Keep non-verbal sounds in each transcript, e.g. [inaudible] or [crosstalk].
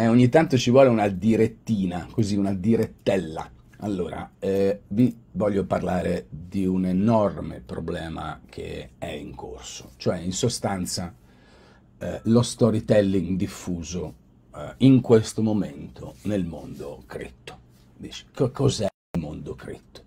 Eh, ogni tanto ci vuole una direttina, così una direttella. Allora, eh, vi voglio parlare di un enorme problema che è in corso, cioè in sostanza eh, lo storytelling diffuso eh, in questo momento nel mondo cripto. Dici, cos'è il mondo cripto?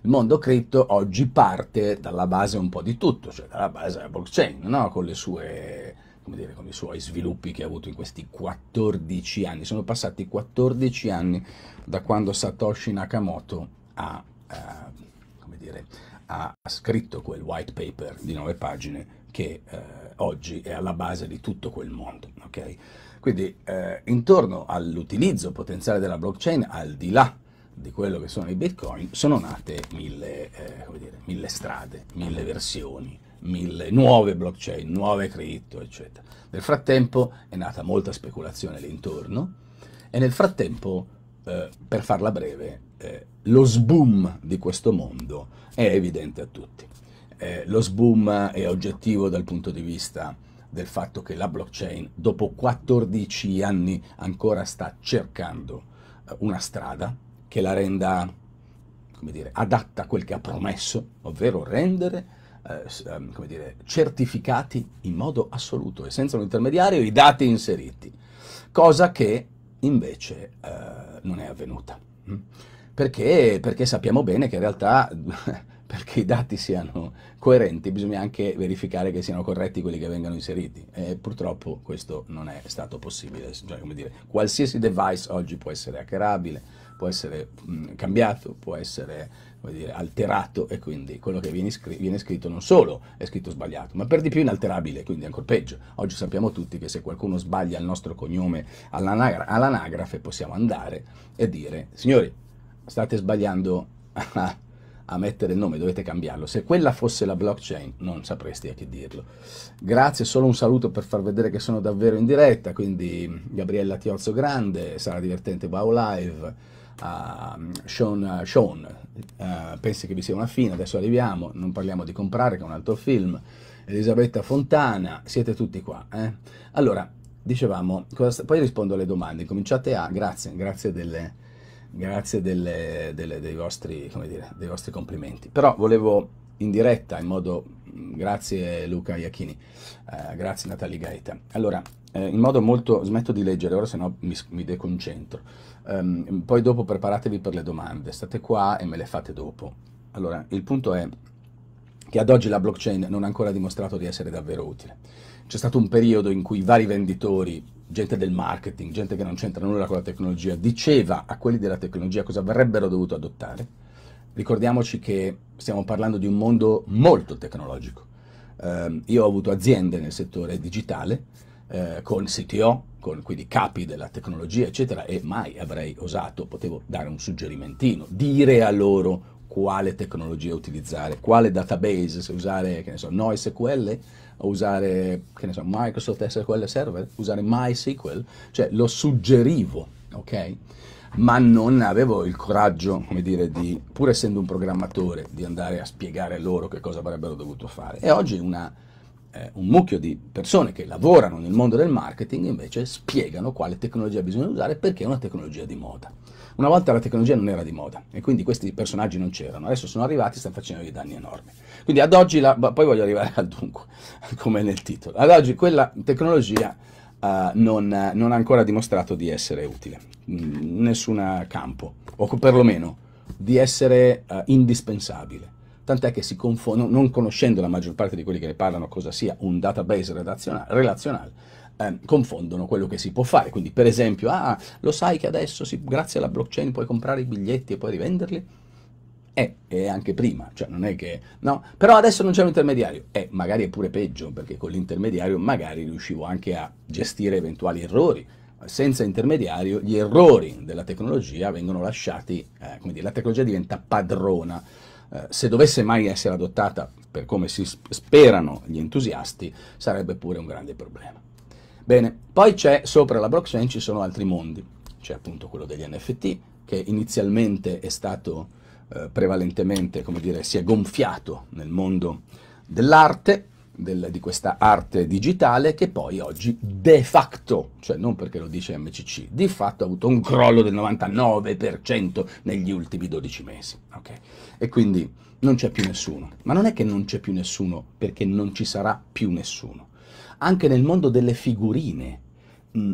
Il mondo cripto oggi parte dalla base un po' di tutto, cioè dalla base della blockchain, no? con le sue come dire, con i suoi sviluppi che ha avuto in questi 14 anni. Sono passati 14 anni da quando Satoshi Nakamoto ha, eh, dire, ha scritto quel white paper di nove pagine che eh, oggi è alla base di tutto quel mondo. Okay? Quindi eh, intorno all'utilizzo potenziale della blockchain, al di là di quello che sono i bitcoin, sono nate mille, eh, dire, mille strade, mille versioni mille nuove blockchain, nuove cripto, eccetera. Nel frattempo è nata molta speculazione l'intorno e nel frattempo, eh, per farla breve, eh, lo sboom di questo mondo è evidente a tutti. Eh, lo sboom è oggettivo dal punto di vista del fatto che la blockchain dopo 14 anni ancora sta cercando eh, una strada che la renda come dire, adatta a quel che ha promesso, ovvero rendere eh, ehm, come dire, certificati in modo assoluto e senza un intermediario i dati inseriti, cosa che invece eh, non è avvenuta. Mm? Perché, perché sappiamo bene che in realtà [laughs] perché i dati siano coerenti bisogna anche verificare che siano corretti quelli che vengano inseriti e purtroppo questo non è stato possibile, cioè, dire, qualsiasi device oggi può essere hackerabile, può essere mh, mm, cambiato, può essere dire, alterato e quindi quello che viene, scr viene, scritto non solo è scritto sbagliato, ma per di più inalterabile, quindi ancora peggio. Oggi sappiamo tutti che se qualcuno sbaglia il nostro cognome all'anagrafe possiamo andare e dire, signori, state sbagliando a, a mettere il nome, dovete cambiarlo. Se quella fosse la blockchain non sapresti a che dirlo. Grazie, solo un saluto per far vedere che sono davvero in diretta, quindi Gabriella Tiozzo Grande, sarà divertente, wow live. Uh, Sean, uh, Sean uh, pensi che vi sia una fine, adesso arriviamo, non parliamo di comprare che è un altro film, Elisabetta Fontana, siete tutti qua. Eh? Allora, dicevamo, cosa, poi rispondo alle domande, cominciate a, grazie, grazie, delle, grazie delle, delle, dei, vostri, dire, dei vostri complimenti, però volevo in diretta in modo grazie Luca Iachini, eh, grazie Natali Gaeta. Allora, eh, in modo molto, smetto di leggere, ora se no mi, mi deconcentro. Um, poi dopo preparatevi per le domande, state qua e me le fate dopo. Allora, il punto è che ad oggi la blockchain non ha ancora dimostrato di essere davvero utile. C'è stato un periodo in cui vari venditori, gente del marketing, gente che non c'entra nulla con la tecnologia, diceva a quelli della tecnologia cosa avrebbero dovuto adottare. Ricordiamoci che stiamo parlando di un mondo molto tecnologico. Eh, io ho avuto aziende nel settore digitale eh, con CTO, con, quindi capi della tecnologia, eccetera, e mai avrei osato, potevo dare un suggerimentino, dire a loro quale tecnologia utilizzare, quale database, se usare, che ne so, NoSQL, o usare, che ne so, Microsoft SQL Server, usare MySQL, cioè lo suggerivo, ok? ma non avevo il coraggio, come dire, di, pur essendo un programmatore, di andare a spiegare loro che cosa avrebbero dovuto fare. E oggi una eh, un mucchio di persone che lavorano nel mondo del marketing invece spiegano quale tecnologia bisogna usare perché è una tecnologia di moda. Una volta la tecnologia non era di moda e quindi questi personaggi non c'erano, adesso sono arrivati e stanno facendo dei danni enormi. Quindi ad oggi, la, poi voglio arrivare al dunque, [laughs] come nel titolo, ad oggi quella tecnologia uh, non, non, ha ancora dimostrato di essere utile in mm, nessun campo, o perlomeno di essere uh, indispensabile tant'è che si confondono, non conoscendo la maggior parte di quelli che ne parlano cosa sia un database relazionale, relazionale eh, confondono quello che si può fare. Quindi per esempio, ah, lo sai che adesso si, grazie alla blockchain puoi comprare i biglietti e poi rivenderli? Eh, e anche prima, cioè non è che... No, però adesso non c'è un intermediario. Eh, magari è pure peggio, perché con l'intermediario magari riuscivo anche a gestire eventuali errori, senza intermediario gli errori della tecnologia vengono lasciati, eh, come dire, la tecnologia diventa padrona eh, se dovesse mai essere adottata per come si sperano gli entusiasti, sarebbe pure un grande problema. Bene, poi c'è sopra la blockchain ci sono altri mondi, c'è appunto quello degli NFT, che inizialmente è stato eh, prevalentemente, come dire, si è gonfiato nel mondo dell'arte, del, di questa arte digitale che poi oggi de facto, cioè non perché lo dice MCC, di fatto ha avuto un crollo del 99% negli ultimi 12 mesi. Okay? E quindi non c'è più nessuno. Ma non è che non c'è più nessuno perché non ci sarà più nessuno. Anche nel mondo delle figurine mm,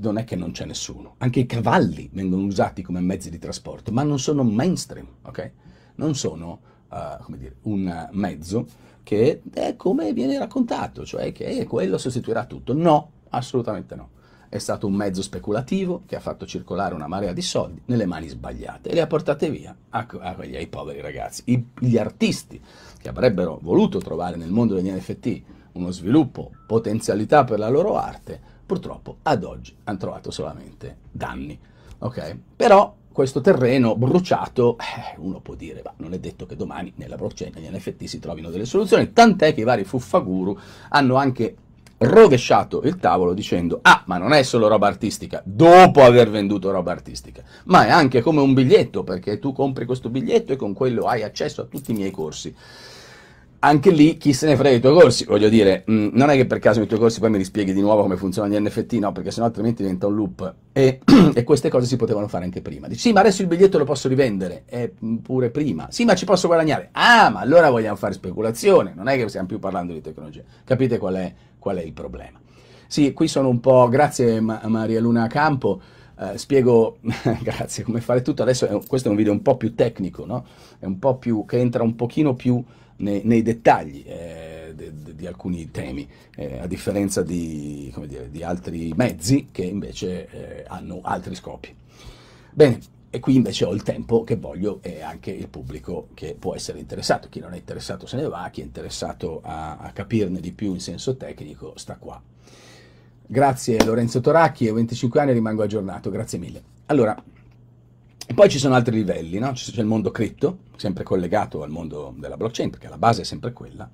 non è che non c'è nessuno. Anche i cavalli vengono usati come mezzi di trasporto, ma non sono mainstream, ok? Non sono, uh, dire, un mezzo che è come viene raccontato, cioè che quello sostituirà tutto. No, assolutamente no. È stato un mezzo speculativo che ha fatto circolare una marea di soldi nelle mani sbagliate e le ha portate via a, a, ai poveri ragazzi. I, gli artisti che avrebbero voluto trovare nel mondo degli NFT uno sviluppo, potenzialità per la loro arte, purtroppo ad oggi hanno trovato solamente danni. Ok? Però questo terreno bruciato, eh, uno può dire, ma non è detto che domani nella blockchain negli NFT si trovino delle soluzioni, tant'è che i vari fuffaguru hanno anche rovesciato il tavolo dicendo ah ma non è solo roba artistica dopo aver venduto roba artistica ma è anche come un biglietto perché tu compri questo biglietto e con quello hai accesso a tutti i miei corsi anche lì chi se ne frega i tuoi corsi, voglio dire, mh, mm, non è che per caso i tuoi corsi poi mi rispieghi di nuovo come funzionano gli NFT, no, perché sennò altrimenti diventa un loop e, [clears throat] e queste cose si potevano fare anche prima. Dici, sì, ma adesso il biglietto lo posso rivendere, è mm, pure prima, sì, ma ci posso guadagnare, ah, ma allora vogliamo fare speculazione, non è che stiamo più parlando di tecnologia, capite qual è, qual è il problema. Sì, qui sono un po', grazie ma Maria Luna Campo, Uh, spiego, [laughs] grazie, come fare tutto. Adesso è, questo è un video un po' più tecnico, no? È un po' più, che entra un pochino più nei, nei dettagli eh, de, de, di alcuni temi, eh, a differenza di, dire, di, altri mezzi che invece eh, hanno altri scopi. Bene, e qui invece ho il tempo che voglio e anche il pubblico che può essere interessato. Chi non è interessato se ne va, chi è interessato a, a capirne di più in senso tecnico sta qua. Grazie Lorenzo Toracchi, ho 25 anni e rimango aggiornato, grazie mille. Allora, e poi ci sono altri livelli, no? c'è il mondo cripto, sempre collegato al mondo della blockchain, perché la base è sempre quella,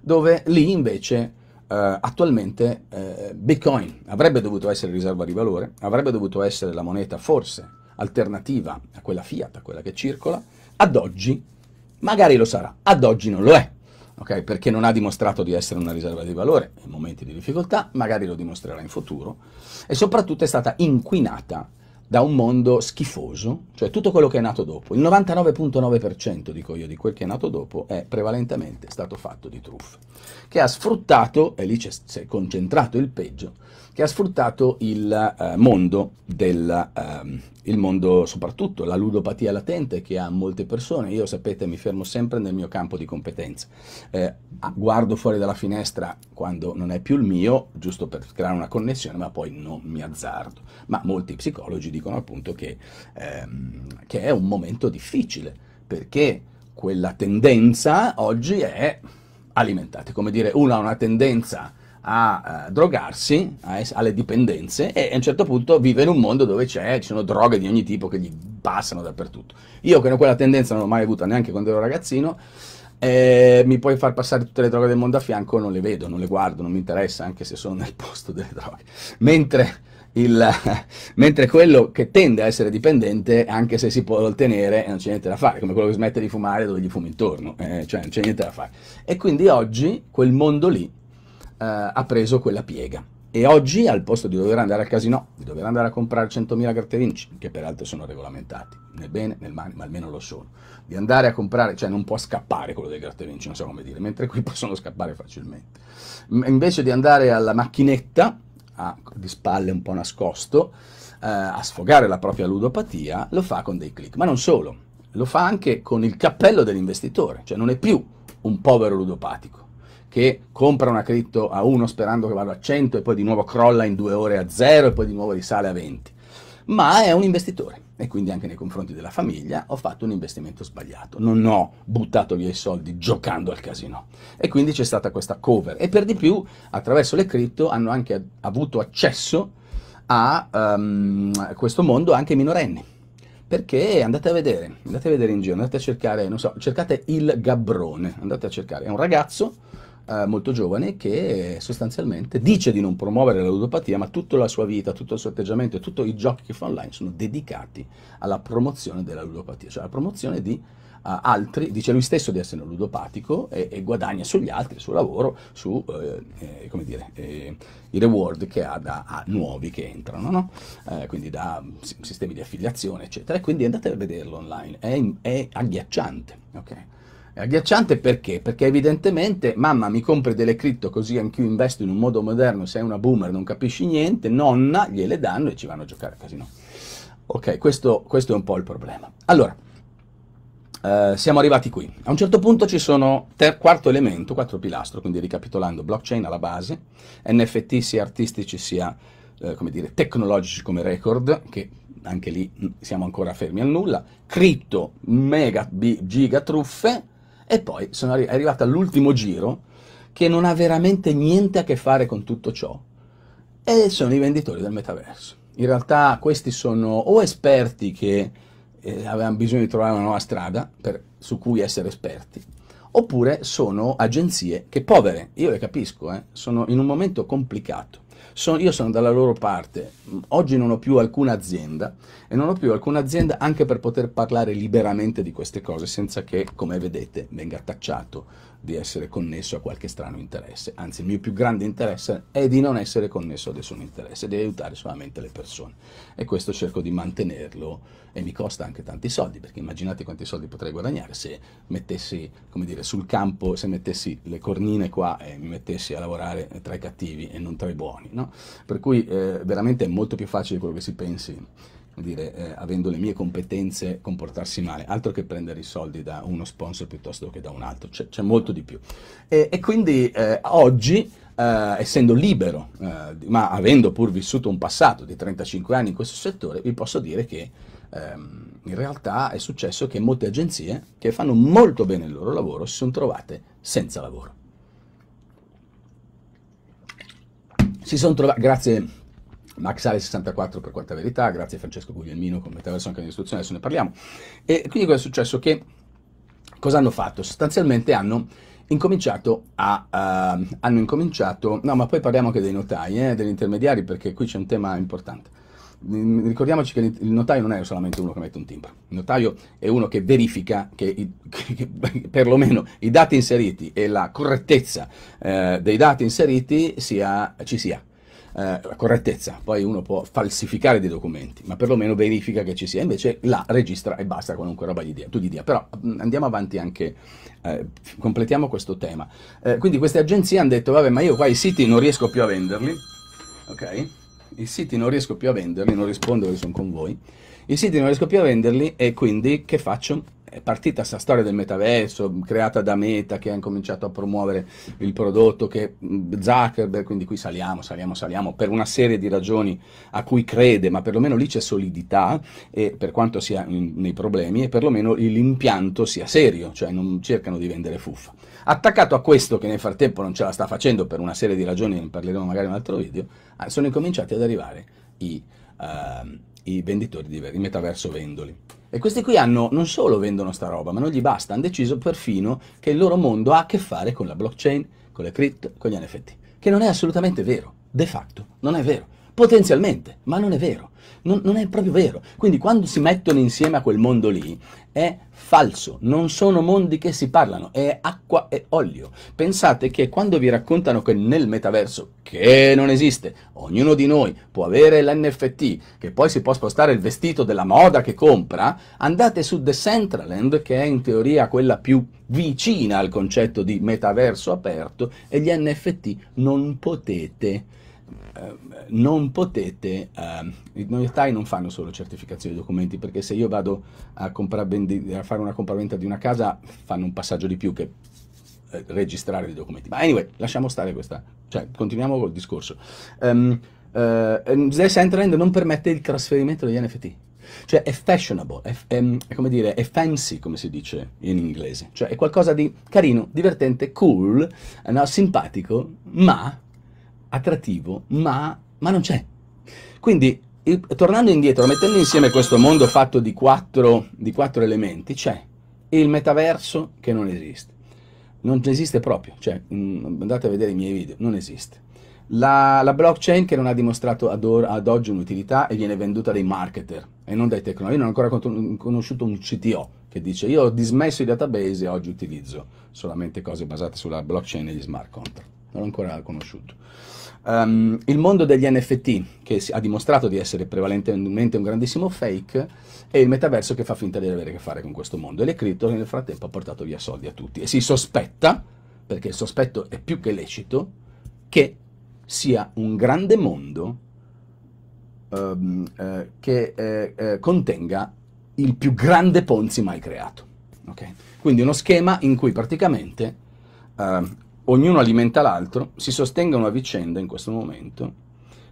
dove lì invece Uh, attualmente uh, Bitcoin avrebbe dovuto essere riserva di valore, avrebbe dovuto essere la moneta forse alternativa a quella fiat, a quella che circola, ad oggi magari lo sarà, ad oggi non lo è, okay? perché non ha dimostrato di essere una riserva di valore in momenti di difficoltà, magari lo dimostrerà in futuro e soprattutto è stata inquinata da un mondo schifoso, cioè tutto quello che è nato dopo. Il 99.9% dico io di quel che è nato dopo è prevalentemente stato fatto di truffe, che ha sfruttato, e lì si è concentrato il peggio, che ha sfruttato il eh, mondo della, eh, il mondo soprattutto, la ludopatia latente che ha molte persone, io sapete mi fermo sempre nel mio campo di competenza, eh, guardo fuori dalla finestra quando non è più il mio, giusto per creare una connessione, ma poi non mi azzardo. Ma molti psicologi dicono appunto che, ehm, che è un momento difficile, perché quella tendenza oggi è alimentata, come dire, uno ha una tendenza a eh, drogarsi, a es- alle dipendenze e a un certo punto vive in un mondo dove ci sono droghe di ogni tipo che gli passano dappertutto. Io che non quella tendenza non l'ho mai avuta neanche quando ero ragazzino, eh, mi puoi far passare tutte le droghe del mondo a fianco, non le vedo, non le guardo, non mi interessa anche se sono nel [laughs] posto delle droghe. Mentre... Il, [laughs] mentre quello che tende a essere dipendente, anche se si può ottenere, eh, non c'è niente da fare, come quello che smette di fumare dove gli fumi intorno, eh, cioè non c'è niente da fare. E quindi oggi quel mondo lì eh, ha preso quella piega. E oggi, al posto di dover andare al casino, di dover andare a comprare 100.000 gratterinci, che peraltro sono regolamentati, nel bene, nel male, ma almeno lo sono, di andare a comprare, cioè non può scappare quello dei gratterinci, non so come dire, mentre qui [laughs] possono scappare facilmente. invece di andare alla macchinetta, a, di spalle un po' nascosto, eh, a sfogare la propria ludopatia, lo fa con dei click. Ma non solo, lo fa anche con il cappello dell'investitore, cioè non è più un povero ludopatico che compra una cripto a 1 sperando che vada a 100 e poi di nuovo crolla in due ore a 0 e poi di nuovo risale a 20, ma è un investitore e quindi anche nei confronti della famiglia ho fatto un investimento sbagliato, non ho buttato via i soldi giocando al casino e quindi c'è stata questa cover e per di più attraverso le cripto hanno anche avuto accesso a um, questo mondo anche minorenni perché andate a vedere, andate a vedere in giro, andate a cercare, non so, cercate il Gabrone, andate a cercare, è un ragazzo eh, molto giovane che sostanzialmente dice di non promuovere la ludopatia, ma tutta la sua vita, tutto il suo atteggiamento e tutti i giochi che fa online sono dedicati alla promozione della ludopatia, cioè alla promozione di Uh, altri, dice lui stesso di essere un ludopatico e, e guadagna sugli altri, sul lavoro, su, eh, eh, come dire, eh, i reward che ha da a nuovi che entrano, no? quindi da mm, sistemi di affiliazione, eccetera. E quindi andate a vederlo online, è, è agghiacciante. Okay? È agghiacciante perché? Perché evidentemente mamma mi compri delle cripto così anch'io investo in un modo moderno, sei una boomer, non capisci niente, nonna gliele danno e ci vanno a giocare a casino. Ok, questo, questo è un po' il problema. Allora, eh, siamo arrivati qui. A un certo punto ci sono ter- quarto elemento, quattro pilastro, quindi ricapitolando, blockchain alla base, NFT sia artistici sia eh, come dire, tecnologici come record, che anche lì mm, siamo ancora fermi al nulla, cripto, mega, giga truffe, e poi sono arri- è arrivata all'ultimo giro che non ha veramente niente a che fare con tutto ciò e sono i venditori del metaverso. In realtà questi sono o esperti che eh, avevano bisogno di trovare una nuova strada per, su cui essere esperti, oppure sono agenzie che povere, io le capisco, eh, sono in un momento complicato sono, io sono dalla loro parte, oggi non ho più alcuna azienda e non ho più alcuna azienda anche per poter parlare liberamente di queste cose senza che, come vedete, venga tacciato di essere connesso a qualche strano interesse. Anzi, il mio più grande interesse è di non essere connesso a nessun interesse, di aiutare solamente le persone. E questo cerco di mantenerlo e mi costa anche tanti soldi, perché immaginate quanti soldi potrei guadagnare se mettessi, come dire, sul campo, se mettessi le cornine qua e mi mettessi a lavorare tra i cattivi e non tra i buoni, no? Per cui eh, veramente è molto più facile di quello che si pensi dire, eh, avendo le mie competenze, comportarsi male, altro che prendere i soldi da uno sponsor piuttosto che da un altro, c'è, c'è molto di più. E, e quindi eh, oggi, eh, essendo libero, eh, ma avendo pur vissuto un passato di 35 anni in questo settore, vi posso dire che ehm, in realtà è successo che molte agenzie che fanno molto bene il loro lavoro si sono trovate senza lavoro. Si sono trovate, grazie MaxAle64 per Quarta Verità, grazie Francesco Guglielmino con Metaverso anche nell'istruzione, adesso ne parliamo. E quindi cosa è successo? Che cosa hanno fatto? Sostanzialmente hanno incominciato a... Uh, hanno incominciato... No, ma poi parliamo anche dei notai, eh, degli intermediari, perché qui c'è un tema importante. Mm, ricordiamoci che il notaio non è solamente uno che mette un timbro, il notaio è uno che verifica che, i, [laughs] che perlomeno i dati inseriti e la correttezza eh, dei dati inseriti sia, ci sia. Eh, correttezza, poi uno può falsificare dei documenti, ma perlomeno verifica che ci sia, invece la registra e basta qualunque roba gli dia, tu gli dia. Però mm, andiamo avanti anche, eh, completiamo questo tema. Eh, quindi queste agenzie hanno detto, vabbè, ma io qua i siti non riesco più a venderli, ok? i siti non riesco più a venderli, non rispondo che sono con voi, i siti non riesco più a venderli e quindi che faccio? È partita questa storia del metaverso, creata da Meta che ha incominciato a promuovere il prodotto, che Zuckerberg, quindi qui saliamo, saliamo, saliamo, per una serie di ragioni a cui crede, ma perlomeno lì c'è solidità, e, per quanto sia in, nei problemi, e perlomeno l'impianto sia serio, cioè non cercano di vendere fuffa. Attaccato a questo, che nel frattempo non ce la sta facendo per una serie di ragioni, ne parleremo magari in un altro video, ah, sono incominciati ad arrivare i, uh, i venditori di i metaverso vendoli. E questi qui hanno, non solo vendono sta roba, ma non gli basta, hanno deciso perfino che il loro mondo ha a che fare con la blockchain, con le crypto, con gli NFT, che non è assolutamente vero, de facto, non è vero. Potenzialmente, ma non è vero. Non, non, è proprio vero. Quindi quando si mettono insieme a quel mondo lì è falso, non sono mondi che si parlano, è acqua e olio. Pensate che quando vi raccontano che nel metaverso, che non esiste, ognuno di noi può avere l'NFT, che poi si può spostare il vestito della moda che compra, andate su Decentraland, che è in teoria quella più vicina al concetto di metaverso aperto, e gli NFT non potete Ehm, non potete, ehm, i notai non fanno solo certificazione di documenti, perché se io vado a, a fare una compravendita di una casa fanno un passaggio di più che eh, registrare dei documenti. Ma anyway, lasciamo stare questa, cioè continuiamo col discorso. Um, uh, Zest non permette il trasferimento degli NFT. Cioè è fashionable, è, è, è, come dire, è fancy come si dice in inglese, cioè è qualcosa di carino, divertente, cool, eh, no, simpatico, ma attrattivo, ma, ma non c'è. Quindi, il, tornando indietro, mettendo insieme questo mondo fatto di quattro, di quattro elementi, c'è il metaverso che non esiste. Non esiste proprio, cioè, mm, andate a vedere i miei video, non esiste. La, la, blockchain che non ha dimostrato ad, or, ad, oggi un'utilità e viene venduta dai marketer e non dai tecnologi. Io non ho ancora conosciuto un CTO che dice io ho dismesso i database e oggi utilizzo solamente cose basate sulla blockchain e gli smart contract non l'ho ancora conosciuto. Um, il mondo degli NFT, che ha dimostrato di essere prevalentemente un grandissimo fake, e il metaverso che fa finta di avere a che fare con questo mondo. E le cripto nel frattempo ha portato via soldi a tutti. E si sospetta, perché il sospetto è più che lecito, che sia un grande mondo um, eh, che eh, eh, contenga il più grande Ponzi mai creato. Okay? Quindi uno schema in cui praticamente ehm, ognuno alimenta l'altro, si sostengono a vicenda in questo momento,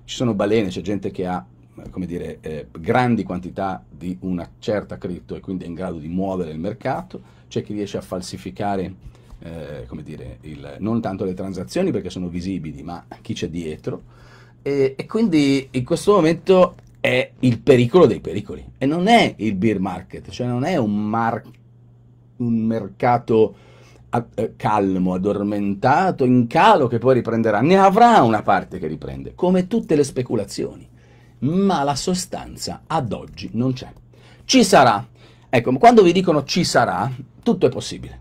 ci sono balene, c'è gente che ha come dire, eh, grandi quantità di una certa cripto e quindi è in grado di muovere il mercato, c'è chi riesce a falsificare, eh, come dire, il, non tanto le transazioni perché sono visibili, ma chi c'è dietro. E, e, quindi in questo momento è il pericolo dei pericoli e non è il beer market, cioè non è un, mar- un mercato eh, calmo, addormentato, in calo che poi riprenderà, ne avrà una parte che riprende, come tutte le speculazioni, ma la sostanza ad oggi non c'è. Ci sarà. Ecco, quando vi dicono ci sarà, tutto è possibile.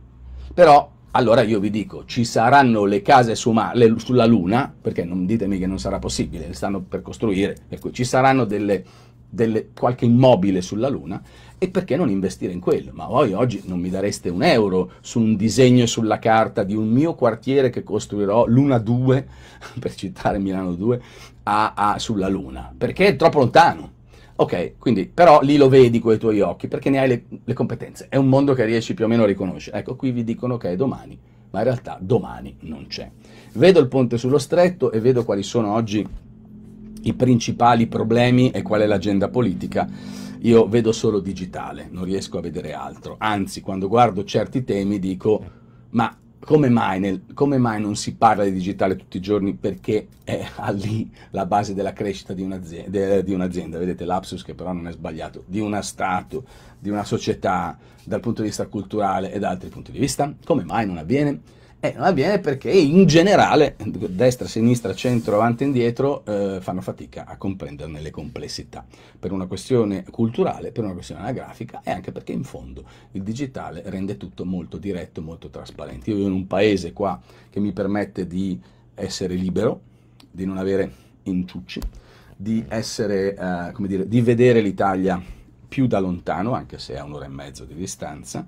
Però allora io vi dico, ci saranno le case su le, sulla Luna, perché non ditemi che non sarà possibile, le stanno per costruire, ecco, ci saranno delle, delle, qualche immobile sulla Luna, e perché non investire in quello? Ma voi oggi non mi dareste un euro su un disegno sulla carta di un mio quartiere che costruirò l'una 2, [laughs] per citare Milano 2, a, a, sulla luna, perché è troppo lontano. Ok, quindi però lì lo vedi con i tuoi occhi perché ne hai le, le competenze, è un mondo che riesci più o meno a riconoscere. Ecco, qui vi dicono che è domani, ma in realtà domani non c'è. Vedo il ponte sullo stretto e vedo quali sono oggi i principali problemi e qual è l'agenda politica io vedo solo digitale, non riesco a vedere altro. Anzi, quando guardo certi temi dico, ma come mai, nel, come mai non si parla di digitale tutti i giorni? Perché è [laughs] lì la base della crescita di un'azienda, di un'azienda, vedete l'apsus che però non è sbagliato, di una Stato, di una società, dal punto di vista culturale e da altri punti di vista. Come mai non avviene? Eh, non avviene perché in generale destra, sinistra, centro, avanti e indietro eh, fanno fatica a comprenderne le complessità per una questione culturale, per una questione anagrafica e anche perché in fondo il digitale rende tutto molto diretto, molto trasparente. Io vivo in un paese qua che mi permette di essere libero, di non avere inciucci, di, essere, eh, dire, di vedere l'Italia più da lontano, anche se a un'ora e mezzo di distanza,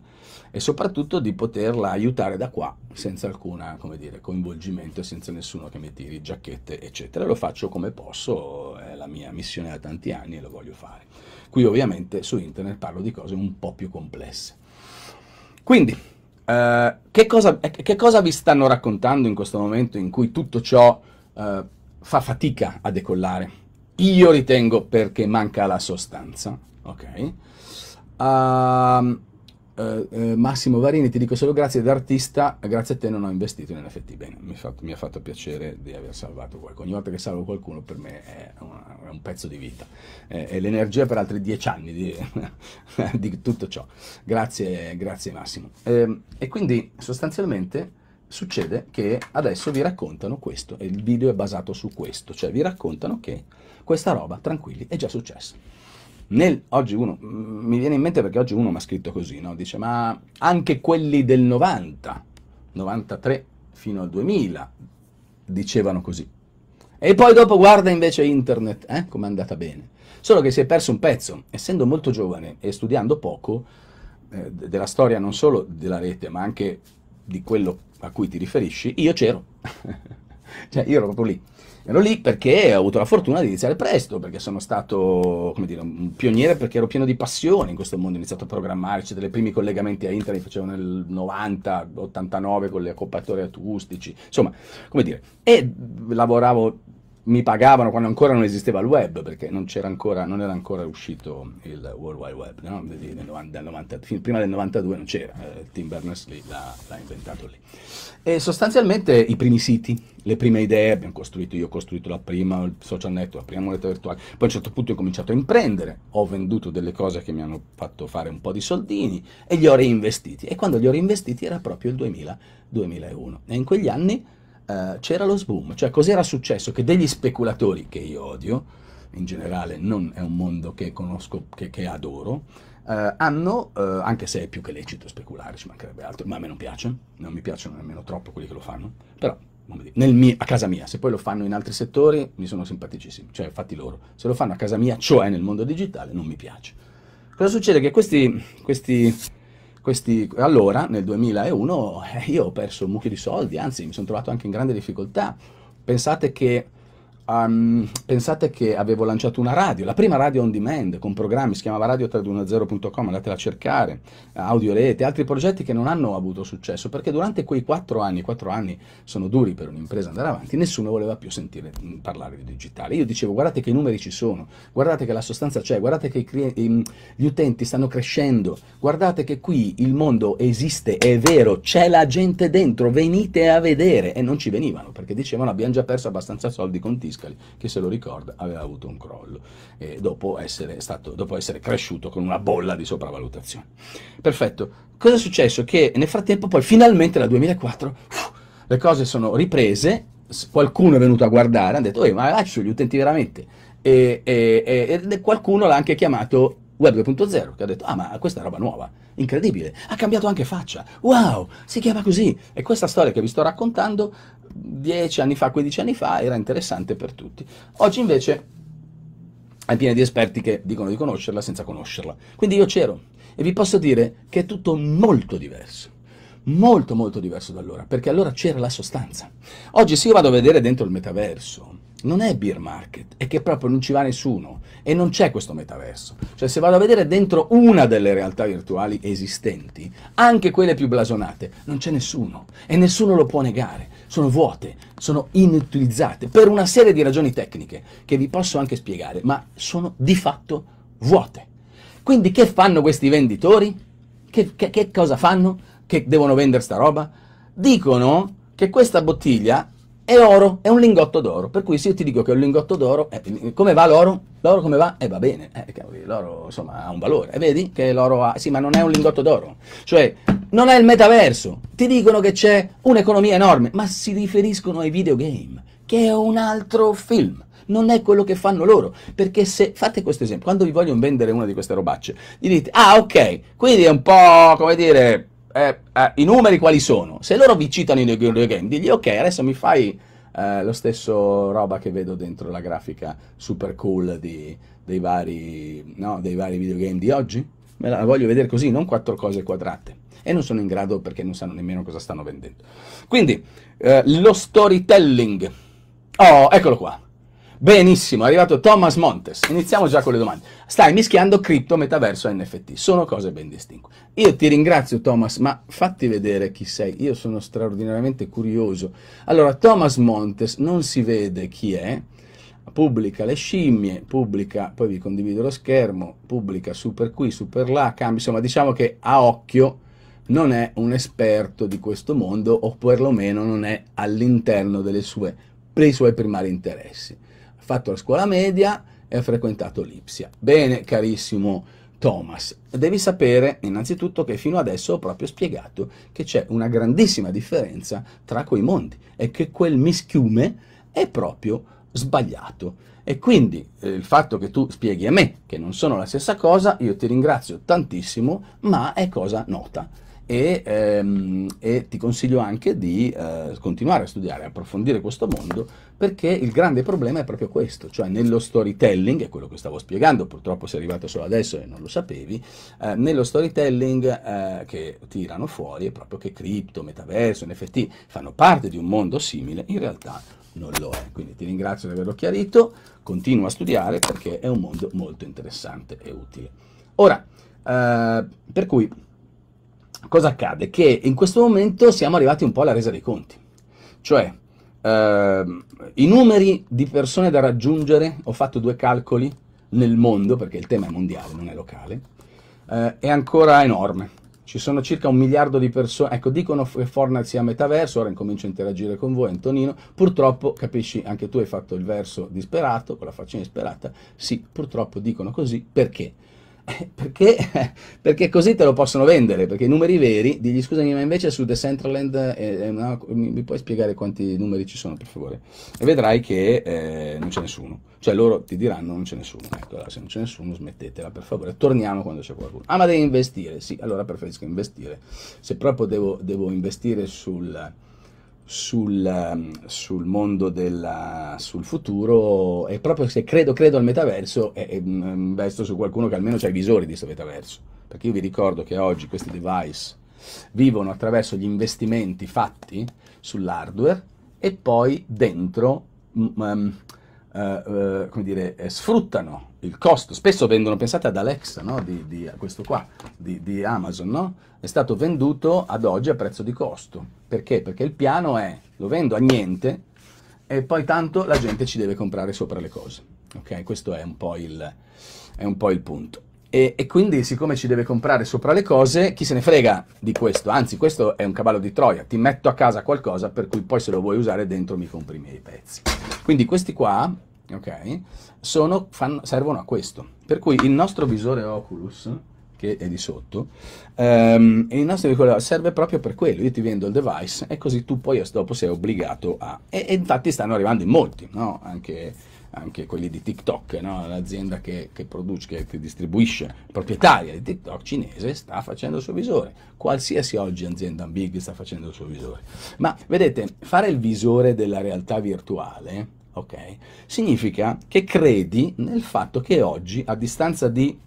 e soprattutto di poterla aiutare da qua senza alcun coinvolgimento, senza nessuno che mi tiri giacchette, eccetera. Lo faccio come posso, è la mia missione da tanti anni e lo voglio fare. Qui ovviamente su internet parlo di cose un po' più complesse. Quindi, eh, che, cosa, eh, che, cosa, vi stanno raccontando in questo momento in cui tutto ciò eh, fa fatica a decollare? Io ritengo perché manca la sostanza, ok? Uh, eh, eh, Massimo Varini, ti dico solo grazie d'artista, grazie a te non ho investito in NFT. Bene, mi, ha fatto piacere di aver salvato qualcuno. Ogni volta che salvo qualcuno per me è, una, è un pezzo di vita. Eh, è l'energia per altri dieci anni di, [laughs] di tutto ciò. Grazie, grazie Massimo. Ehm, e quindi sostanzialmente succede che adesso vi raccontano questo, e il video è basato su questo, cioè vi raccontano che questa roba, tranquilli, è già successa. Nel, oggi uno, mi viene in mente perché oggi uno mi ha scritto così, no? dice ma anche quelli del 90, 93 fino al 2000 dicevano così. E poi dopo guarda invece internet, eh? come è andata bene. Solo che si è perso un pezzo, essendo molto giovane e studiando poco eh, della storia non solo della rete ma anche di quello a cui ti riferisci, io c'ero. [laughs] cioè io ero proprio lì. Ero lì perché ho avuto la fortuna di iniziare presto, perché sono stato, come dire, un pioniere perché ero pieno di passione in questo mondo, ho iniziato a programmarci, dei primi collegamenti a internet facevo nel 90, 89 con gli accoppiatori acustici, insomma, come dire, e lavoravo mi pagavano quando ancora non esisteva il web, perché non, era ancora, non era ancora uscito il World Wide Web, no? del 90, del 90, prima del 92 non c'era, eh, Tim Berners-Lee l'ha, inventato lì. E sostanzialmente i primi siti, le prime idee, abbiamo costruito, io ho costruito la prima, il social network, la prima moneta virtuale, poi a un certo punto ho cominciato a imprendere, ho venduto delle cose che mi hanno fatto fare un po' di soldini e li ho reinvestiti, e quando li ho reinvestiti era proprio il 2000, 2001, e in quegli anni eh, c'era lo sboom, cioè cos'era successo? Che degli speculatori, che io odio, in generale non è un mondo che conosco, che, che adoro, Uh, hanno, uh, anche se è più che lecito speculare, ci mancherebbe altro, ma a me non piace, non mi piacciono nemmeno troppo quelli che lo fanno, però mio, a casa mia, se poi lo fanno in altri settori mi sono simpaticissimi, cioè fatti loro, se lo fanno a casa mia, cioè nel mondo digitale, non mi piace. Cosa succede? Che questi, questi questi, allora, nel 2001, eh, io ho perso un mucchio di soldi, anzi mi sono trovato anche in grande difficoltà. Pensate che Um, pensate che avevo lanciato una radio, la prima radio on demand con programmi, si chiamava radio310.com, andatela a cercare, audio rete, altri progetti che non hanno avuto successo perché durante quei quattro anni, quattro anni sono duri per un'impresa andare avanti, nessuno voleva più sentire parlare di digitale. Io dicevo guardate che i numeri ci sono, guardate che la sostanza c'è, guardate che gli utenti stanno crescendo, guardate che qui il mondo esiste, è vero, c'è la gente dentro, venite a vedere e non ci venivano perché dicevano abbiamo già perso abbastanza soldi con Tisco Tiscali, che se lo ricorda aveva avuto un crollo eh, dopo, essere stato, dopo essere cresciuto con una bolla di sopravvalutazione. Perfetto. Cosa è successo? Che nel frattempo poi finalmente nel 2004 uff, le cose sono riprese, qualcuno è venuto a guardare, hanno detto, ma là ci sono gli utenti veramente. E, e, e, e qualcuno l'ha anche chiamato Web 2.0, che ha detto, ah ma questa è roba nuova incredibile, ha cambiato anche faccia, wow, si chiama così. E questa storia che vi sto raccontando 10 anni fa, 15 anni fa, era interessante per tutti. Oggi invece è piena di esperti che dicono di conoscerla senza conoscerla. Quindi io c'ero e vi posso dire che è tutto molto diverso molto molto diverso da allora, perché allora c'era la sostanza. Oggi se io vado a vedere dentro il metaverso, non è beer market, è che proprio non ci va nessuno e non c'è questo metaverso. Cioè se vado a vedere dentro una delle realtà virtuali esistenti, anche quelle più blasonate, non c'è nessuno e nessuno lo può negare. Sono vuote, sono inutilizzate per una serie di ragioni tecniche che vi posso anche spiegare, ma sono di fatto vuote. Quindi che fanno questi venditori? Che, che, che cosa fanno? Che devono vendere sta roba? Dicono che questa bottiglia è oro, è un lingotto d'oro, per cui se io ti dico che è un lingotto d'oro, eh, come va l'oro? L'oro come va? Eh va bene, eh, l'oro insomma ha un valore, eh, vedi che l'oro ha, sì ma non è un lingotto d'oro, cioè non è il metaverso, ti dicono che c'è un'economia enorme, ma si riferiscono ai videogame, che è un altro film. Non è quello che fanno loro, perché se fate questo esempio, quando vi vogliono vendere una di queste robacce, gli dite, ah ok, quindi è un po' come dire, eh, eh, i numeri quali sono? Se loro vi citano i Game, digli ok, adesso mi fai eh, lo stesso roba che vedo dentro la grafica super cool di, dei, vari, no, dei vari videogame di oggi. Me la voglio vedere così, non quattro cose quadrate. E non sono in grado perché non sanno nemmeno cosa stanno vendendo. Quindi, eh, lo storytelling. Oh, eccolo qua. Benissimo, è arrivato Thomas Montes. Iniziamo già con le domande. Stai mischiando cripto, metaverso e NFT. Sono cose ben distinte. Io ti ringrazio Thomas, ma fatti vedere chi sei. Io sono straordinariamente curioso. Allora, Thomas Montes non si vede chi è. Pubblica le scimmie, pubblica, poi vi condivido lo schermo, pubblica super qui, super là, cambia, insomma diciamo che a occhio non è un esperto di questo mondo o perlomeno non è all'interno dei suoi primari interessi fatto la scuola media e ha frequentato l'Ipsia. Bene, carissimo Thomas, devi sapere innanzitutto che fino adesso ho proprio spiegato che c'è una grandissima differenza tra quei mondi e che quel mischiume è proprio sbagliato. E quindi eh, il fatto che tu spieghi a me che non sono la stessa cosa, io ti ringrazio tantissimo, ma è cosa nota. E, ehm, e ti consiglio anche di eh, continuare a studiare, approfondire questo mondo perché il grande problema è proprio questo, cioè nello storytelling, è quello che stavo spiegando, purtroppo sei arrivato solo adesso e non lo sapevi, eh, nello storytelling eh, che tirano fuori è proprio che cripto, metaverso, NFT fanno parte di un mondo simile, in realtà non lo è. Quindi ti ringrazio di averlo chiarito, continua a studiare perché è un mondo molto interessante e utile. Ora, eh, per cui, cosa accade? Che in questo momento siamo arrivati un po' alla resa dei conti, cioè Uh, I numeri di persone da raggiungere, ho fatto due calcoli nel mondo, perché il tema è mondiale, non è locale, uh, è ancora enorme. Ci sono circa un miliardo di persone, ecco, dicono che Fortnite sia metaverso, ora incomincio a interagire con voi Antonino, purtroppo, capisci, anche tu hai fatto il verso disperato, con la faccina disperata, sì, purtroppo dicono così, perché? [laughs] Perché? [laughs] perché così te lo possono vendere, perché i numeri veri, digli scusami ma invece su Decentraland eh, eh no, mi, puoi spiegare quanti numeri ci sono per favore? E vedrai che eh, non c'è nessuno, cioè loro ti diranno non c'è nessuno, ecco allora, se non c'è nessuno smettetela per favore, torniamo quando c'è qualcuno. Ah ma devi investire, sì allora preferisco investire, se proprio devo, devo investire sul sul, ehm, sul mondo del sul futuro e proprio se credo, credo al metaverso e, e investo mm, mm, su qualcuno che almeno ha i visori di questo metaverso. Perché io vi ricordo che oggi questi device vivono attraverso gli investimenti fatti sull'hardware e poi dentro um, uh, uh, come dire, eh, sfruttano il costo. Spesso vendono, pensate ad Alexa, no? di, di, questo qua, di, di Amazon, no? è stato venduto ad oggi a prezzo di costo perché? Perché il piano è lo vendo a niente e poi tanto la gente ci deve comprare sopra le cose. Ok? Questo è un po' il, un po il punto. E, e, quindi, siccome ci deve comprare sopra le cose, chi se ne frega di questo? Anzi, questo è un cavallo di Troia. Ti metto a casa qualcosa per cui poi se lo vuoi usare dentro mi compri i miei pezzi. Quindi questi qua, ok, sono, fanno, servono a questo. Per cui il nostro visore Oculus che è di sotto, um, e il nostro veicolo serve proprio per quello, io ti vendo il device e così tu poi dopo sei obbligato a... E, e infatti stanno arrivando in molti, no? anche, anche, quelli di TikTok, no? l'azienda che, che, produce, che, che distribuisce, proprietaria di TikTok cinese, sta facendo il suo visore, qualsiasi oggi azienda big sta facendo il suo visore. Ma vedete, fare il visore della realtà virtuale, ok, significa che credi nel fatto che oggi, a distanza di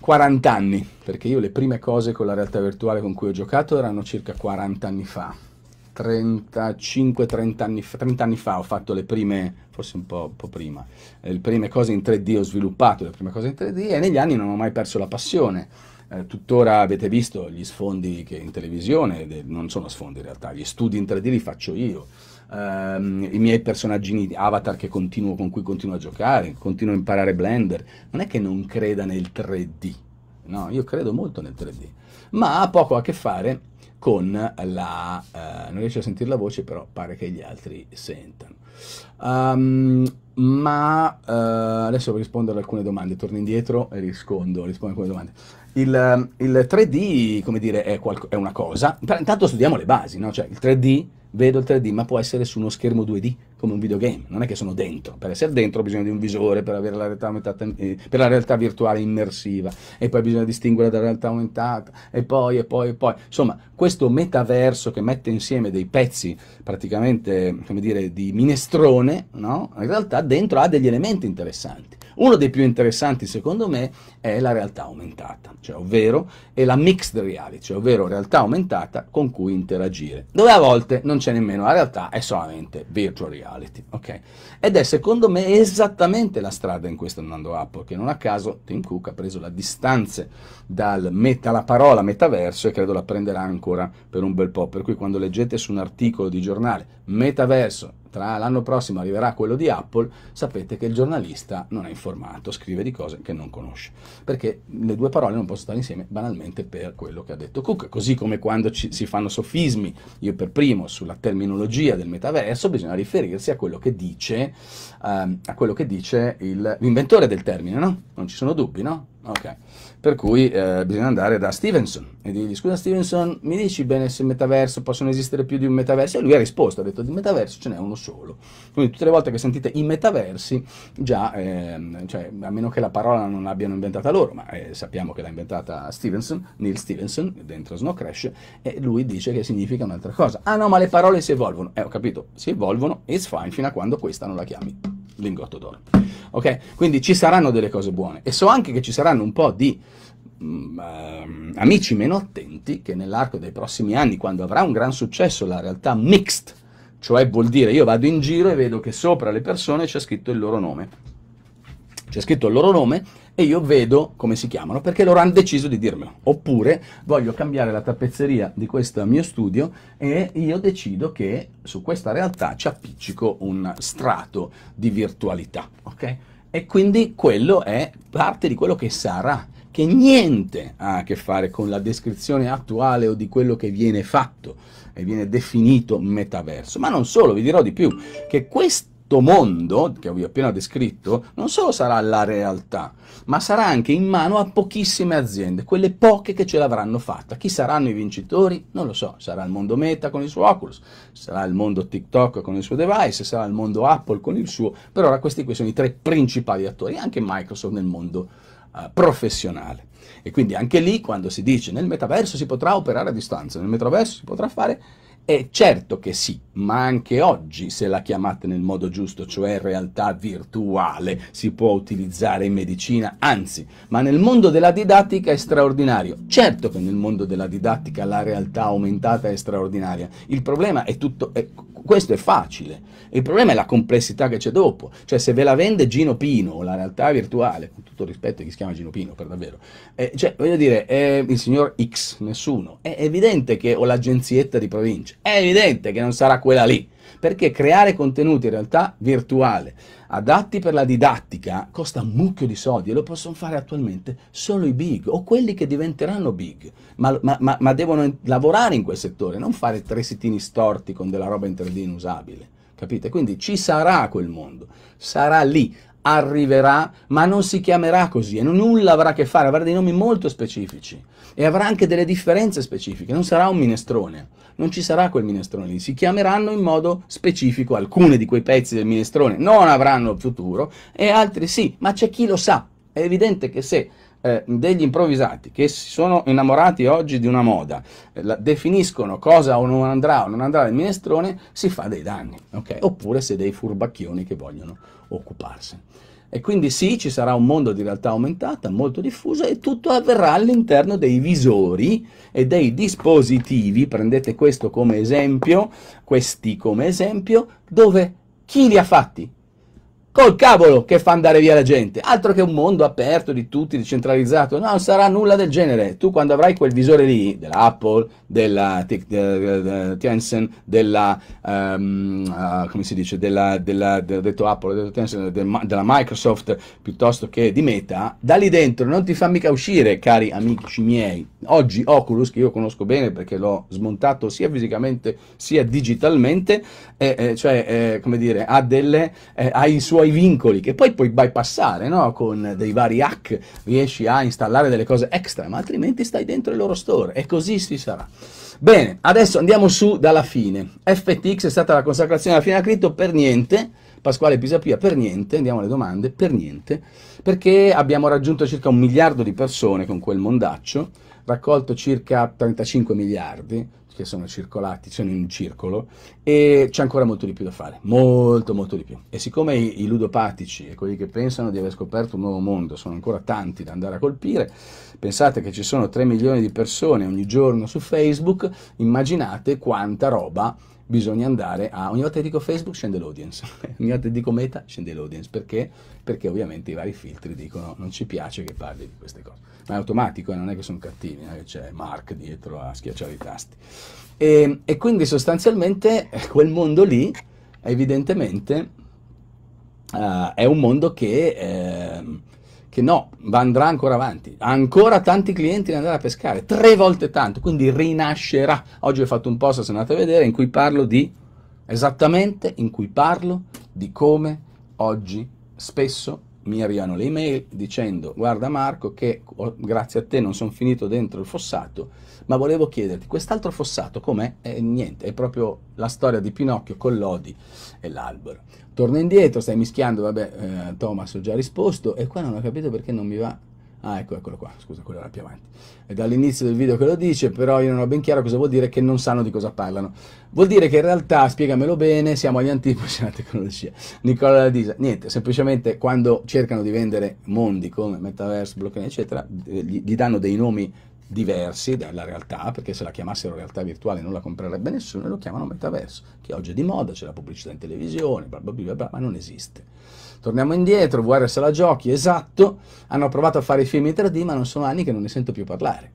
40 anni, perché io le prime cose con la realtà virtuale con cui ho giocato erano circa 40 anni fa. 35-30 anni, fa, anni fa ho fatto le prime, forse un po', un po', prima, eh, le prime cose in 3D, ho sviluppato le prime cose in 3D e negli anni non ho mai perso la passione. Eh, tuttora avete visto gli sfondi che in televisione, non sono sfondi in realtà, gli studi in 3D li faccio io ehm, i miei personaggi di Avatar continuo, con cui continuo a giocare, continuo a imparare Blender, non è che non creda nel 3D, no, io credo molto nel 3D, ma ha poco a che fare con la... Eh, non riesco a sentire la voce, però pare che gli altri sentano. Um, ma eh, adesso rispondo ad alcune domande, torno indietro e rispondo, rispondo ad alcune domande. Il, il, 3D, come dire, è, qualco- è una cosa. Intanto studiamo le basi, no? Cioè, il 3D vedo il 3D, ma può essere su uno schermo 2D, come un videogame, non è che sono dentro, per essere dentro ho bisogno di un visore, per avere la realtà, aumentata, eh, per la realtà virtuale immersiva, e poi bisogna distinguere dalla realtà aumentata, e poi, e poi, e poi, insomma, questo metaverso che mette insieme dei pezzi praticamente, come dire, di minestrone, no? in realtà dentro ha degli elementi interessanti. Uno dei più interessanti, secondo me, è la realtà aumentata, cioè ovvero è la mixed reality, cioè, ovvero realtà aumentata con cui interagire, dove a volte non c'è nemmeno la realtà, è solamente virtual reality, ok? Ed è secondo me esattamente la strada in cui sta andando Apple, che non a caso Tim Cook ha preso la distanza dalla meta, parola metaverso e credo la prenderà ancora per un bel po', per cui quando leggete su un articolo di giornale metaverso, tra l'anno prossimo arriverà quello di Apple, sapete che il giornalista non è informato, scrive di cose che non conosce, perché le due parole non possono stare insieme banalmente per quello che ha detto Cook, così come quando ci, si fanno sofismi, io per primo, sulla terminologia del metaverso, bisogna riferirsi a quello che dice, um, quello che dice il, l'inventore del termine, no? Non ci sono dubbi, no? Okay. Per cui eh, bisogna andare da Stevenson e dirgli: Scusa, Stevenson, mi dici bene se metaverso possono esistere più di un metaverso? E lui ha risposto: Ha detto di metaverso ce n'è uno solo. Quindi, tutte le volte che sentite i metaversi, già, eh, cioè, a meno che la parola non l'abbiano inventata loro, ma eh, sappiamo che l'ha inventata Stevenson, Neil Stevenson, dentro Snow Crash, e lui dice che significa un'altra cosa. Ah no, ma le parole si evolvono. Eh, ho capito, si evolvono, it's fine fino a quando questa non la chiami lingotto d'oro. Ok? Quindi ci saranno delle cose buone e so anche che ci saranno un po' di mh, mm, ehm, amici meno attenti che nell'arco dei prossimi anni, quando avrà un gran successo la realtà mixed, cioè vuol dire io vado in giro e vedo che sopra le persone c'è scritto il loro nome. C'è scritto il loro nome e io vedo come si chiamano perché loro hanno deciso di dirmelo. Oppure voglio cambiare la tappezzeria di questo mio studio e io decido che su questa realtà ci appiccico un strato di virtualità, ok? E quindi quello è parte di quello che sarà, che niente ha a che fare con la descrizione attuale o di quello che viene fatto e viene definito metaverso. Ma non solo, vi dirò di più, che questo questo mondo che vi ho appena descritto non solo sarà la realtà, ma sarà anche in mano a pochissime aziende, quelle poche che ce l'avranno fatta. Chi saranno i vincitori? Non lo so, sarà il mondo Meta con il suo Oculus, sarà il mondo TikTok con il suo device, sarà il mondo Apple con il suo, per ora questi qui sono i tre principali attori, anche Microsoft nel mondo uh, professionale. E quindi anche lì, quando si dice nel metaverso si potrà operare a distanza, nel metaverso si potrà fare è certo che sì, ma anche oggi, se la chiamate nel modo giusto, cioè realtà virtuale, si può utilizzare in medicina, anzi, ma nel mondo della didattica è straordinario. Certo che nel mondo della didattica la realtà aumentata è straordinaria, il problema è tutto è questo è facile. Il problema è la complessità che c'è dopo. Cioè se ve la vende Gino Pino, la realtà virtuale, con tutto rispetto a chi si chiama Gino Pino, per davvero, eh, cioè voglio dire, eh, il signor X, nessuno, è evidente che, o l'agenzietta di provincia, è evidente che non sarà quella lì. Perché creare contenuti in realtà virtuale adatti per la didattica costa un mucchio di soldi e lo possono fare attualmente solo i big o quelli che diventeranno big, ma, ma, ma, ma devono lavorare in quel settore, non fare tre sitini storti con della roba in 3D inusabile. Capite? Quindi ci sarà quel mondo, sarà lì, arriverà, ma non si chiamerà così e nulla avrà a che fare, avrà dei nomi molto specifici e avrà anche delle differenze specifiche, non sarà un minestrone, non ci sarà quel minestrone lì, si chiameranno in modo specifico alcuni di quei pezzi del minestrone, non avranno futuro e altri sì, ma c'è chi lo sa, è evidente che se eh, degli improvvisati che si sono innamorati oggi di una moda, eh, la, definiscono cosa o non andrà o non andrà il minestrone, si fa dei danni, okay? oppure se dei furbacchioni che vogliono occuparsene. E quindi sì, ci sarà un mondo di realtà aumentata molto diffusa e tutto avverrà all'interno dei visori e dei dispositivi, prendete questo come esempio, questi come esempio, dove chi li ha fatti? Col cavolo che fa andare via la gente, altro che un mondo aperto di tutti, decentralizzato, no, non sarà nulla del genere. Tu quando avrai quel visore lì, dell'Apple, della eh, eh, Tencent, della, um, uh, come si dice, della, della, detto Apple, detto Tencent, della Microsoft, piuttosto che di Meta, da lì dentro non ti fa mica uscire, cari amici miei. Oggi Oculus, che io conosco bene perché l'ho smontato sia fisicamente sia digitalmente, eh, eh, cioè, eh, come dire, ha, delle, eh, ha i suoi i vincoli che poi puoi bypassare, no? Con dei vari hack riesci a installare delle cose extra, ma altrimenti stai dentro il loro store e così si sarà. Bene, adesso andiamo su dalla fine. FTX è stata la consacrazione alla fine della cripto per niente. Pasquale Pisapia per niente, andiamo alle domande, per niente, perché abbiamo raggiunto circa un miliardo di persone con quel mondaccio, raccolto circa 35 miliardi, che sono circolati, sono in un circolo e c'è ancora molto di più da fare, molto molto di più. E siccome i, i ludopatici e quelli che pensano di aver scoperto un nuovo mondo sono ancora tanti da andare a colpire, pensate che ci sono 3 milioni di persone ogni giorno su Facebook, immaginate quanta roba bisogna andare a ogni volta che dico Facebook scende l'audience [laughs] ogni volta che dico Meta scende l'audience perché? perché ovviamente i vari filtri dicono non ci piace che parli di queste cose ma è automatico, eh, non è che sono cattivi, eh, c'è Mark dietro a schiacciare i tasti. E, e quindi sostanzialmente eh, quel mondo lì, evidentemente, uh, è un mondo che, eh, che no, andrà ancora avanti. Ha ancora tanti clienti da andare a pescare, tre volte tanto, quindi rinascerà. Oggi ho fatto un post, se andate a vedere, in cui parlo di, esattamente, in cui parlo di come oggi spesso mi arrivano le email dicendo guarda Marco che grazie a te non sono finito dentro il fossato, ma volevo chiederti quest'altro fossato com'è? E eh, niente, è proprio la storia di Pinocchio con l'Odi e l'albero. Torno indietro, stai mischiando, vabbè, eh, Thomas ho già risposto e qua non ho capito perché non mi va Ah, ecco, eccolo qua, scusa, quello era più avanti. È eh, dall'inizio del video che lo dice, però io non ho ben chiaro cosa vuol dire che non sanno di cosa parlano. Vuol dire che in realtà, spiegamelo bene, siamo agli antipodi della tecnologia. Nicola Ladisa, niente, semplicemente quando cercano di vendere mondi come metaverse, blockchain, eccetera, eh, gli danno dei nomi diversi dalla realtà, perché se la chiamassero realtà virtuale non la comprerebbe nessuno e lo chiamano metaverso, che oggi è di moda, c'è la pubblicità in televisione, bla bla bla, bla ma non esiste torniamo indietro, VR se la giochi, esatto, hanno provato a fare i film in 3D ma non sono anni che non ne sento più parlare.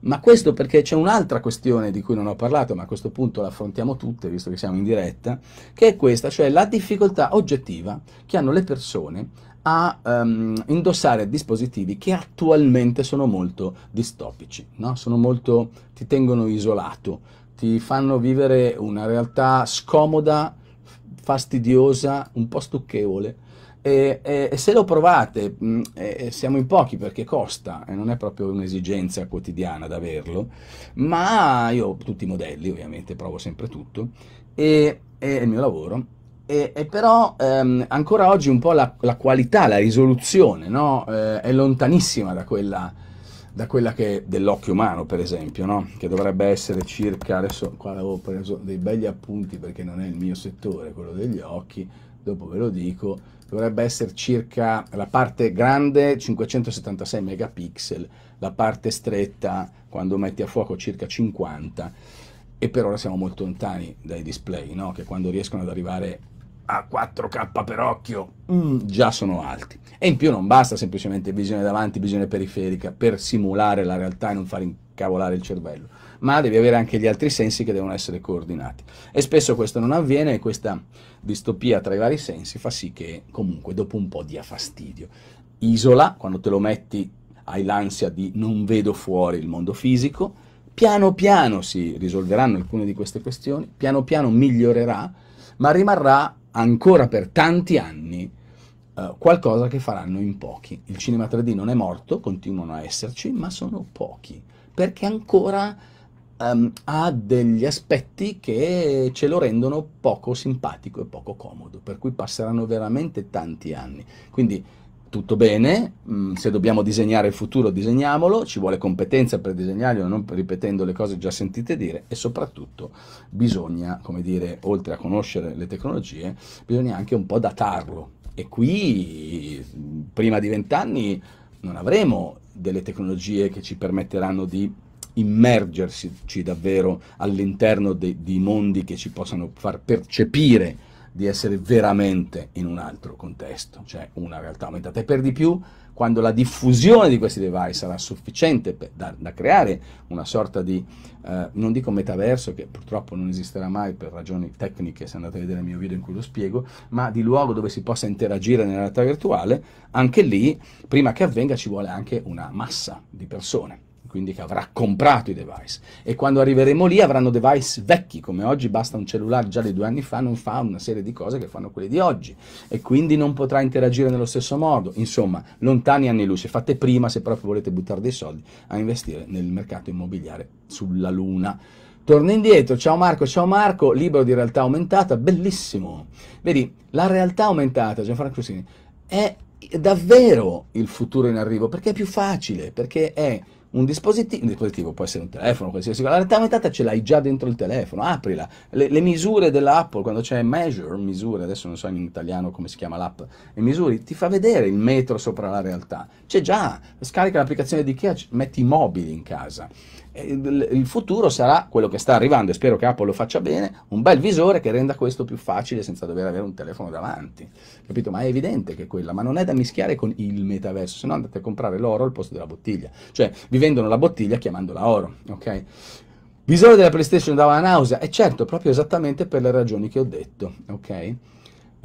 Ma questo perché c'è un'altra questione di cui non ho parlato, ma a questo punto la affrontiamo tutte, visto che siamo in diretta, che è questa, cioè la difficoltà oggettiva che hanno le persone a um, indossare dispositivi che attualmente sono molto distopici, no? sono molto, ti tengono isolato, ti fanno vivere una realtà scomoda, fastidiosa, un po' stucchevole, e, e, e se lo provate, mh, mm, e, siamo in pochi perché costa e non è proprio un'esigenza quotidiana ad averlo, ma io ho tutti i modelli ovviamente, provo sempre tutto, e è il mio lavoro, e, e, però ehm, ancora oggi un po' la, la qualità, la risoluzione no? eh, è lontanissima da quella, da quella che dell'occhio umano, per esempio, no? che dovrebbe essere circa, adesso qua avevo preso dei begli appunti perché non è il mio settore, quello degli occhi, dopo ve lo dico, dovrebbe essere circa la parte grande 576 megapixel, la parte stretta quando metti a fuoco circa 50 e per ora siamo molto lontani dai display, no? che quando riescono ad arrivare a 4K per occhio mm, già sono alti. E in più non basta semplicemente visione davanti, visione periferica per simulare la realtà e non far incavolare il cervello ma devi avere anche gli altri sensi che devono essere coordinati. E spesso questo non avviene e questa distopia tra i vari sensi fa sì che comunque dopo un po' dia fastidio. Isola, quando te lo metti hai l'ansia di non vedo fuori il mondo fisico, piano piano si risolveranno alcune di queste questioni, piano piano migliorerà, ma rimarrà ancora per tanti anni eh, qualcosa che faranno in pochi. Il cinema 3D non è morto, continuano a esserci, ma sono pochi, perché ancora um, ha degli aspetti che ce lo rendono poco simpatico e poco comodo, per cui passeranno veramente tanti anni. Quindi tutto bene, mm, se dobbiamo disegnare il futuro disegniamolo, ci vuole competenza per disegnarlo, non ripetendo le cose già sentite dire e soprattutto bisogna, come dire, oltre a conoscere le tecnologie, bisogna anche un po' datarlo. E qui, mm, prima di vent'anni, non avremo delle tecnologie che ci permetteranno di immergersi davvero all'interno de, di mondi che ci possano far percepire di essere veramente in un altro contesto, cioè una realtà aumentata. E per di più, quando la diffusione di questi device sarà sufficiente per, da, da, creare una sorta di, eh, non dico metaverso, che purtroppo non esisterà mai per ragioni tecniche, se andate a vedere il mio video in cui lo spiego, ma di luogo dove si possa interagire nella realtà virtuale, anche lì, prima che avvenga, ci vuole anche una massa di persone quindi che avrà comprato i device. E quando arriveremo lì avranno device vecchi, come oggi basta un cellulare già di due anni fa, non fa una serie di cose che fanno quelli di oggi, e quindi non potrà interagire nello stesso modo. Insomma, lontani anni luce, fate prima se proprio volete buttare dei soldi a investire nel mercato immobiliare sulla Luna. Torno indietro, ciao Marco, ciao Marco, libro di realtà aumentata, bellissimo. Vedi, la realtà aumentata, Gianfranco Rossini, è davvero il futuro in arrivo, perché è più facile, perché è un dispositivo, un dispositivo può essere un telefono, qualsiasi cosa, la realtà aumentata ce l'hai già dentro il telefono, aprila. Le, le misure dell'Apple, quando c'è Measure, misure, adesso non so in italiano come si chiama l'app, e misuri, ti fa vedere il metro sopra la realtà. C'è già, scarica l'applicazione di Ikea, metti i mobili in casa il futuro sarà quello che sta arrivando e spero che Apple lo faccia bene, un bel visore che renda questo più facile senza dover avere un telefono davanti, capito? Ma è evidente che è quella, ma non è da mischiare con il metaverso, se no andate a comprare l'oro al posto della bottiglia, cioè vi vendono la bottiglia chiamandola oro, ok? Visore della PlayStation dava la nausea, e certo, proprio esattamente per le ragioni che ho detto, ok?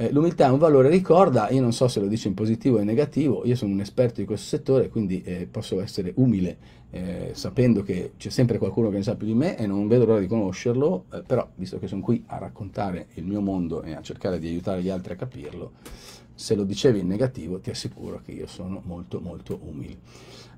Eh, l'umiltà è un valore, ricorda, io non so se lo dice in positivo o in negativo, io sono un esperto di questo settore, quindi eh, posso essere umile, eh, sapendo che c'è sempre qualcuno che ne sa più di me e non vedo l'ora di conoscerlo, eh, però visto che sono qui a raccontare il mio mondo e a cercare di aiutare gli altri a capirlo, se lo dicevi in negativo ti assicuro che io sono molto molto umile.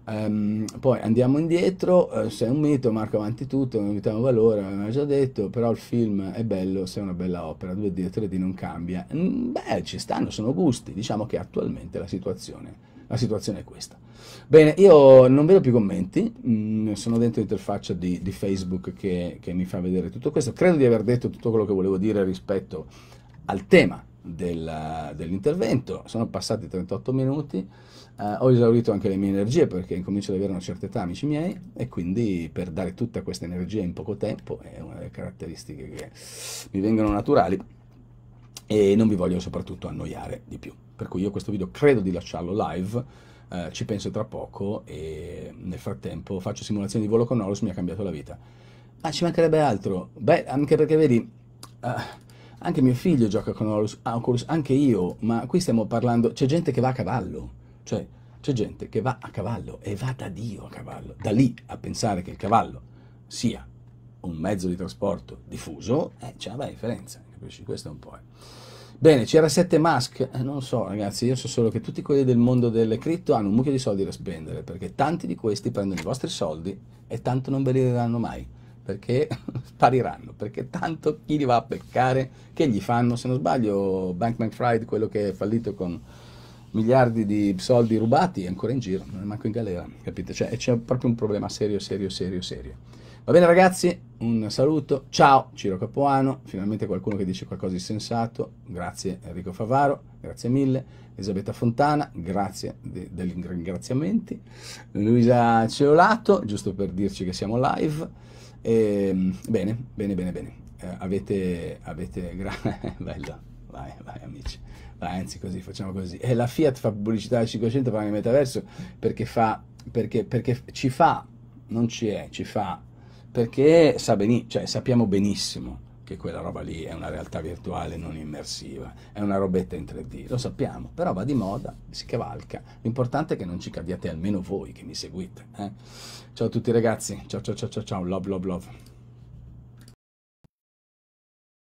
Um, poi andiamo indietro, uh, sei un mito, marco avanti tutto, non evitiamo valore, avevamo già detto, però il film è bello, sei una bella opera, 2D e 3D non cambia. Mm, beh, ci stanno, sono gusti, diciamo che attualmente la situazione, la situazione è questa. Bene, io non vedo più commenti, mm, sono dentro l'interfaccia di, di Facebook che, che mi fa vedere tutto questo, credo di aver detto tutto quello che volevo dire rispetto al tema del, dell'intervento, sono passati 38 minuti. Eh, ho esaurito anche le mie energie perché incomincio ad avere una certa età, amici miei, e quindi per dare tutta questa energia in poco tempo è una delle caratteristiche che mi vengono naturali e non vi voglio soprattutto annoiare di più. Per cui io questo video credo di lasciarlo live, uh, ci penso tra poco e nel frattempo faccio simulazioni di volo con Horus, mi ha cambiato la vita. Ah, ci mancherebbe altro. Beh, anche perché vedi... Uh, anche mio figlio gioca con Horus, anche io, ma qui stiamo parlando, c'è gente che va a cavallo, cioè, c'è gente che va a cavallo e va da Dio a cavallo. Da lì a pensare che il cavallo sia un mezzo di trasporto diffuso, eh, c'è una differenza, capisci? Questo è un po'. Eh. Bene, c'era 7 mask, eh, non so ragazzi, io so solo che tutti quelli del mondo delle cripto hanno un mucchio di soldi da spendere, perché tanti di questi prendono i vostri soldi e tanto non ve li daranno mai, perché [laughs] spariranno, perché tanto chi li va a peccare, che gli fanno, se non sbaglio, Bankman Fried, quello che è fallito con miliardi di soldi rubati ancora in giro, non è manco in galera, capite? Cioè c'è proprio un problema serio, serio, serio, serio. Va bene ragazzi, un saluto, ciao Ciro Capuano, finalmente qualcuno che dice qualcosa di sensato, grazie Enrico Favaro, grazie mille, Elisabetta Fontana, grazie de degli ringraziamenti, Luisa Ceolato, giusto per dirci che siamo live, e, ehm, bene, bene, bene, bene, eh, avete, avete, [laughs] bello, vai, vai amici anzi così, facciamo così, e eh, la Fiat fa pubblicità al 500 per il metaverso perché, fa, perché, perché ci fa, non ci è, ci fa, perché sa cioè, sappiamo benissimo che quella roba lì è una realtà virtuale non immersiva, è una robetta in 3D, lo sappiamo, però va di moda, si cavalca, l'importante è che non ci cadiate almeno voi che mi seguite. Eh? Ciao a tutti ragazzi, ciao ciao ciao ciao, ciao. love love love.